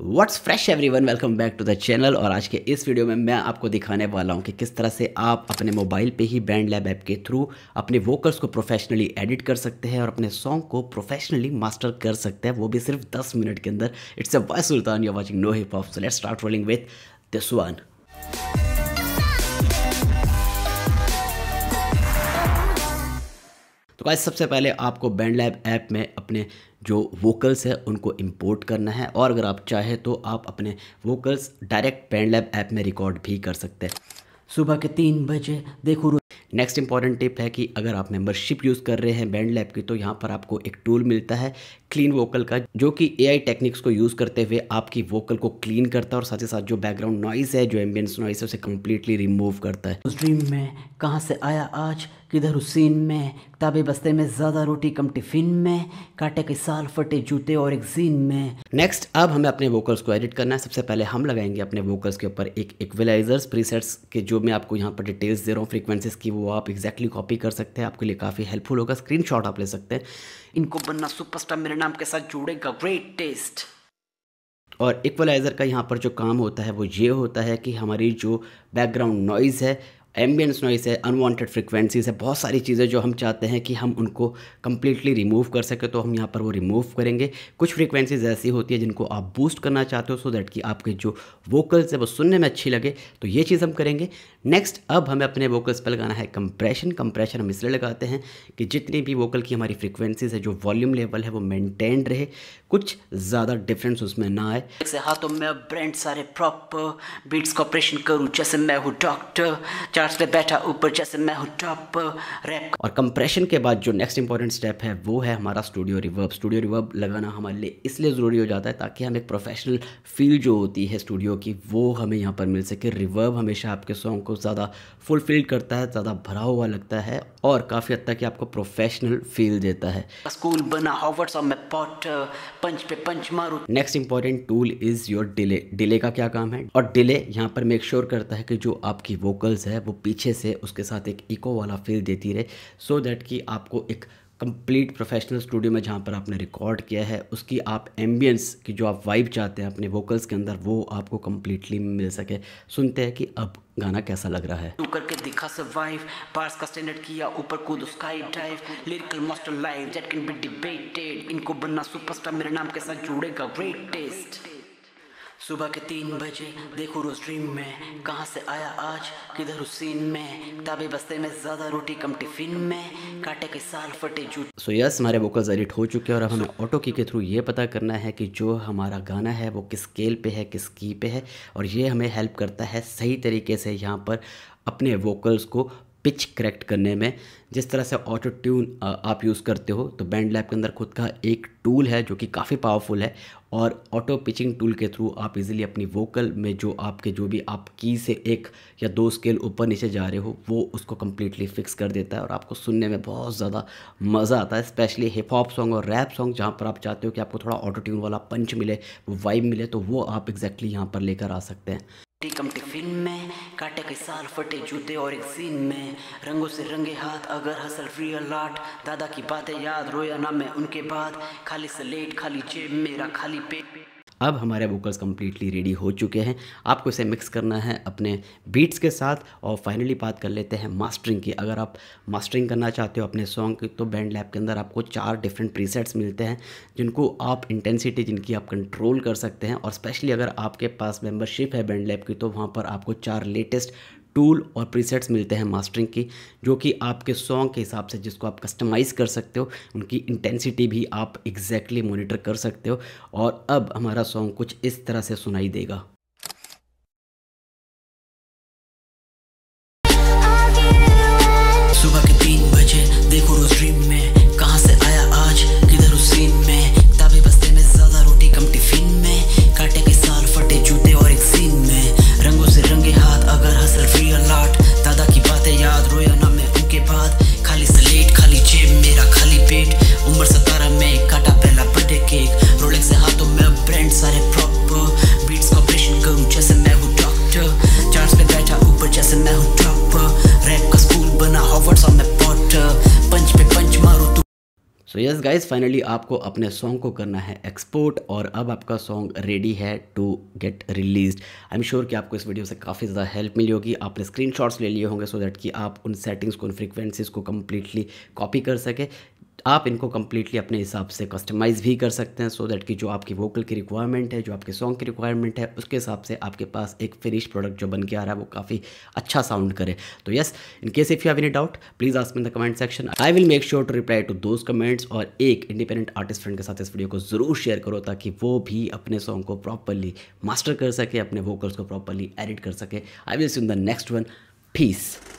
what's fresh everyone welcome back to the channel और आज के इस वीडियो में मैं आपको दिखाने वाला हूं कि किस तरह से आप अपने मोबाइल पे ही बैंड लैब ऐप के थ्रू अपने वोकल्स को प्रोफेशनली एडिट कर सकते हैं और अपने सॉन्ग को प्रोफेशनली मास्टर कर सकते हैं वो भी सिर्फ 10 मिनट के अंदर इट्स अ वाई सुल्तान you watching no hip off so start rolling with this one तो गाइस सबसे पहले आपको बैंड लैब ऐप में अपने जो वोकल्स है उनको इंपोर्ट करना है और अगर आप चाहे तो आप अपने vocals direct pen lab app में रिकॉर्ड भी कर सकते हैं सुबह के तीन बजे देखो नेक्स्ट इंपॉर्टेंट टिप है कि अगर आप मेंबरशिप यूज़ कर रहे हैं बैंड लैब की तो यहाँ पर आपको एक टूल मिलता है क्लीन वोकल का जो कि एआई टेक्निक्स को यूज़ करते हुए आपकी वोकल को क्लीन करता है और साथ ही साथ जो बैकग्राउंड नॉइस है जो एम्बियंस नॉइस है उसे कम्प्लीटली रिमूव करता है उस ड्रीम में कहाँ से आया आज किधर हुसैन में ताबे बस्ते में ज़्यादा रोटी कम टिफ़िन में काटे के साल फटे जूते और एक जीन में नेक्स्ट अब हमें अपने वोकल्स को एडिट करना है सबसे पहले हम लगाएंगे अपने वोकल्स के ऊपर एक इक्वलाइजर्स प्रीसेट्स के जो मैं आपको यहाँ पर डिटेल्स दे रहा हूँ फ्रीक्वेंसीज की वो आप एक्जैक्टली कॉपी कर सकते हैं आपके लिए काफ़ी हेल्पफुल होगा स्क्रीन आप ले सकते हैं इनको बनना सुपरस्टार मेरे नाम के साथ जुड़ेगा ग्रेट टेस्ट और इक्वलाइज़र का यहाँ पर जो काम होता है वो ये होता है कि हमारी जो बैकग्राउंड नॉइज़ है एम्बियंस नॉइस है अनवांटेड फ्रिक्वेंसीज है बहुत सारी चीज़ें जो हम चाहते हैं कि हम उनको कम्प्लीटली रिमूव कर सकें तो हम यहाँ पर वो रिमूव करेंगे कुछ फ्रिक्वेंसीज ऐसी होती है जिनको आप बूस्ट करना चाहते हो सो दैट कि आपके जो वोकल्स है वो सुनने में अच्छी लगे तो ये चीज़ हम करेंगे नेक्स्ट अब हमें अपने वोकल्स पर लगाना है कंप्रेशन कंप्रेशन हम इसलिए लगाते हैं कि जितनी भी वोकल की हमारी फ्रिक्वेंसीज है जो वॉल्यूम लेवल है वो मेंटेन रहे कुछ ज़्यादा डिफरेंस उसमें ना आए जैसे हाथों में ब्रांड सारे प्रॉपर बीट्स का ऑपरेशन करूँ जैसे मैं हूँ डॉक्टर चार्ज पे बैठा ऊपर जैसे मैं हूँ टॉप रैप और कंप्रेशन के बाद जो नेक्स्ट इंपॉर्टेंट स्टेप है वो है हमारा स्टूडियो रिवर्ब स्टूडियो रिवर्ब लगाना हमारे लिए इसलिए ज़रूरी हो जाता है ताकि हम एक प्रोफेशनल फील जो होती है स्टूडियो की वो हमें यहाँ पर मिल सके रिवर्ब हमेशा आपके सॉन्ग को ज़्यादा फुलफिल करता है ज़्यादा भरा हुआ लगता है और काफ़ी हद तक आपको प्रोफेशनल फील देता है स्कूल बना हॉवर्ट्स और मैं पॉट पंच पे पंच मारूं next important tool is your delay delay का क्या काम है और डिले यहाँ पर मेक श्योर sure करता है कि जो आपकी वोकल्स है वो पीछे से उसके साथ एक इको वाला फील देती रहे सो so दैट कि आपको एक कंप्लीट प्रोफेशनल स्टूडियो में जहाँ पर आपने रिकॉर्ड किया है उसकी आप एम्बियंस की जो आप वाइब चाहते हैं अपने वोकल्स के अंदर वो आपको कम्प्लीटली मिल सके सुनते हैं कि अब गाना कैसा लग रहा है तू करके दिखा सर्वाइव पार्स का स्टैंडर्ड किया ऊपर कूद sky drive lyrical master live that can be debated इनको बनना सुपरस्टार मेरे नाम के साथ जुड़ेगा ग्रेट टेस्ट सुबह के तीन बजे देखो रोस्ट्रीम में कहाँ से आया आज किधर सीन में किताबे बस्ते में ज़्यादा रोटी कम टिफिन में काटे के साल फटे जूट सो यस हमारे वोकल्स एडिट हो चुके हैं और अब हमें ऑटो की के थ्रू ये पता करना है कि जो हमारा गाना है वो किस स्केल पे है किस की पे है और ये हमें हेल्प करता है सही तरीके से यहाँ पर अपने वोकल्स को पिच करेक्ट करने में जिस तरह से ऑटो ट्यून आप यूज़ करते हो तो बैंड लैब के अंदर खुद का एक टूल है जो कि काफ़ी पावरफुल है और ऑटो पिचिंग टूल के थ्रू आप इजीली अपनी वोकल में जो आपके जो भी आप की से एक या दो स्केल ऊपर नीचे जा रहे हो वो उसको कम्प्लीटली फिक्स कर देता है और आपको सुनने में बहुत ज़्यादा मज़ा आता है स्पेशली हिप हॉप सॉन्ग और रैप सॉन्ग जहाँ पर आप चाहते हो कि आपको थोड़ा ऑटो ट्यून वाला पंच मिले वो वाइब मिले तो वो आप एग्जैक्टली यहाँ पर लेकर आ सकते हैं टिकम फिल्म में काटे के साल फटे जूते और एक सीन में रंगों से रंगे हाथ अगर हसल फ्री अलाट दादा की बातें याद रोया ना मैं उनके बाद खाली सलेट खाली जेब मेरा खाली पेट अब हमारे वोकल्स कम्प्लीटली रेडी हो चुके हैं आपको इसे मिक्स करना है अपने बीट्स के साथ और फाइनली बात कर लेते हैं मास्टरिंग की अगर आप मास्टरिंग करना चाहते हो अपने सॉन्ग की तो बैंड लैब के अंदर आपको चार डिफरेंट प्रीसेट्स मिलते हैं जिनको आप इंटेंसिटी जिनकी आप कंट्रोल कर सकते हैं और स्पेशली अगर आपके पास मेम्बरशिप है बैंड लैब की तो वहाँ पर आपको चार लेटेस्ट टूल और प्रीसेट्स मिलते हैं मास्टरिंग के जो कि आपके सॉन्ग के हिसाब से जिसको आप कस्टमाइज़ कर सकते हो उनकी इंटेंसिटी भी आप एग्जैक्टली exactly मॉनिटर कर सकते हो और अब हमारा सॉन्ग कुछ इस तरह से सुनाई देगा सो यस गाइज फाइनली आपको अपने सॉन्ग को करना है एक्सपोर्ट और अब आपका सॉन्ग रेडी है to get release I am sure कि आपको इस वीडियो से काफ़ी ज़्यादा हेल्प मिली होगी आपने स्क्रीनशॉट्स ले लिए होंगे सो so दैट कि आप उन सेटिंग्स को उन फ्रीक्वेंसीज़ को कम्प्लीटली कॉपी कर सके आप इनको कम्प्लीटली अपने हिसाब से कस्टमाइज़ भी कर सकते हैं सो so दैट कि जो आपकी वोकल की रिक्वायरमेंट है जो आपके सॉन्ग की रिक्वायरमेंट है उसके हिसाब से आपके पास एक फिनिश प्रोडक्ट जो बन के आ रहा है वो काफ़ी अच्छा साउंड करे तो yes in case if you have any doubt please ask in the comment section I will make sure to reply to those comments और एक इंडिपेंडेंट आर्टिस्ट फ्रेंड के साथ इस वीडियो को ज़रूर शेयर करो ताकि वो भी अपने सॉन्ग को प्रॉपरली मास्टर कर सके अपने वोकल्स को प्रॉपरली एडिट कर सके I will see in the next one piece